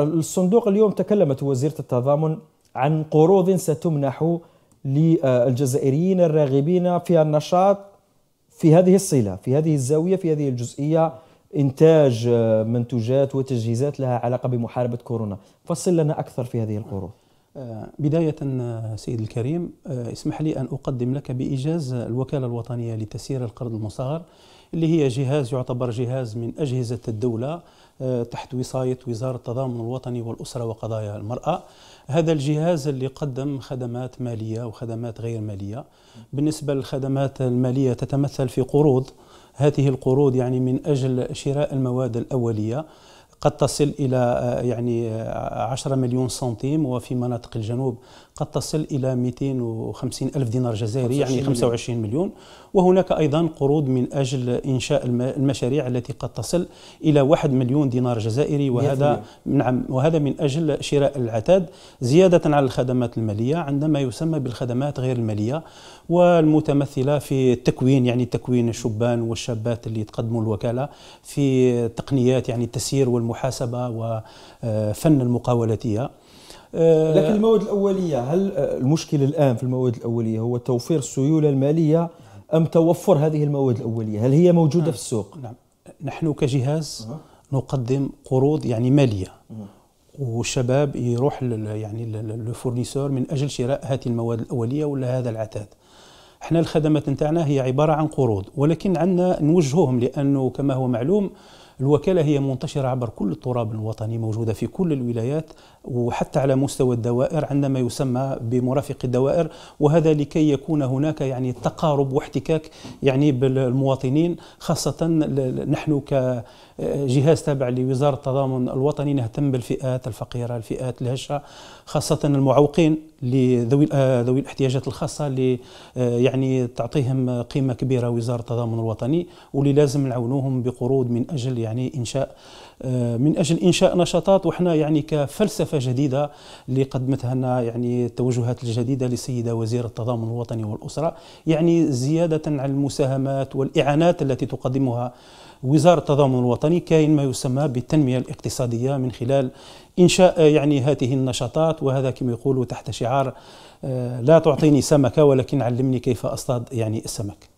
الصندوق اليوم تكلمت وزيرة التضامن عن قروض ستمنح للجزائريين الراغبين في النشاط في هذه الصلة في هذه الزاوية في هذه الجزئية إنتاج منتوجات وتجهيزات لها علاقة بمحاربة كورونا فصل لنا أكثر في هذه القروض بداية آه، سيد الكريم آه، اسمح لي أن أقدم لك بإيجاز الوكالة الوطنية لتسيير القرض المصغر اللي هي جهاز يعتبر جهاز من أجهزة الدولة آه، تحت وصاية وزارة التضامن الوطني والأسرة وقضايا المرأة هذا الجهاز اللي قدم خدمات مالية وخدمات غير مالية بالنسبة للخدمات المالية تتمثل في قروض هذه القروض يعني من أجل شراء المواد الأولية قد تصل إلى آه، يعني 10 آه، مليون سنتيم وفي مناطق الجنوب قد تصل إلى 250 ألف دينار جزائري يعني 25 مليون. مليون وهناك أيضا قروض من أجل إنشاء المشاريع التي قد تصل إلى 1 مليون دينار جزائري وهذا نعم وهذا من أجل شراء العتاد زيادة على الخدمات المالية عندما يسمى بالخدمات غير المالية والمتمثلة في التكوين يعني تكوين الشبان والشابات اللي تقدموا الوكالة في تقنيات يعني التسيير والمتابعة المحاسبه وفن المقاولاتيه آه، لكن آه، المواد الاوليه هل المشكل الان في المواد الاوليه هو توفير السيوله الماليه ام توفر هذه المواد الاوليه هل هي موجوده نعم. في السوق نعم نحن كجهاز نقدم قروض يعني ماليه والشباب يروح يعني للفورنيسور من اجل شراء هذه المواد الاوليه ولا هذا العتاد احنا الخدمات نتاعنا هي عباره عن قروض ولكن عندنا نوجهوهم لانه كما هو معلوم الوكالة هي منتشرة عبر كل التراب الوطني موجودة في كل الولايات وحتى على مستوى الدوائر عندما يسمى بمرافق الدوائر وهذا لكي يكون هناك يعني تقارب واحتكاك يعني بالمواطنين خاصة نحن كجهاز تابع لوزارة التضامن الوطني نهتم بالفئات الفقيرة الفئات الهشة خاصة المعوقين لذوي آه، ذوي الاحتياجات الخاصه اللي آه، يعني تعطيهم قيمه كبيره وزاره التضامن الوطني واللي لازم نعاونوهم بقروض من اجل يعني انشاء آه، من اجل انشاء نشاطات وحنا يعني كفلسفه جديده اللي قدمتها لنا يعني التوجهات الجديده للسيده وزير التضامن الوطني والاسره يعني زياده على المساهمات والاعانات التي تقدمها وزارة التضامن الوطني كاين ما يسمى بالتنمية الاقتصادية من خلال إنشاء يعني هذه النشاطات وهذا كما يقولوا تحت شعار آه، لا تعطيني سمكة ولكن علمني كيف أصطاد يعني السمك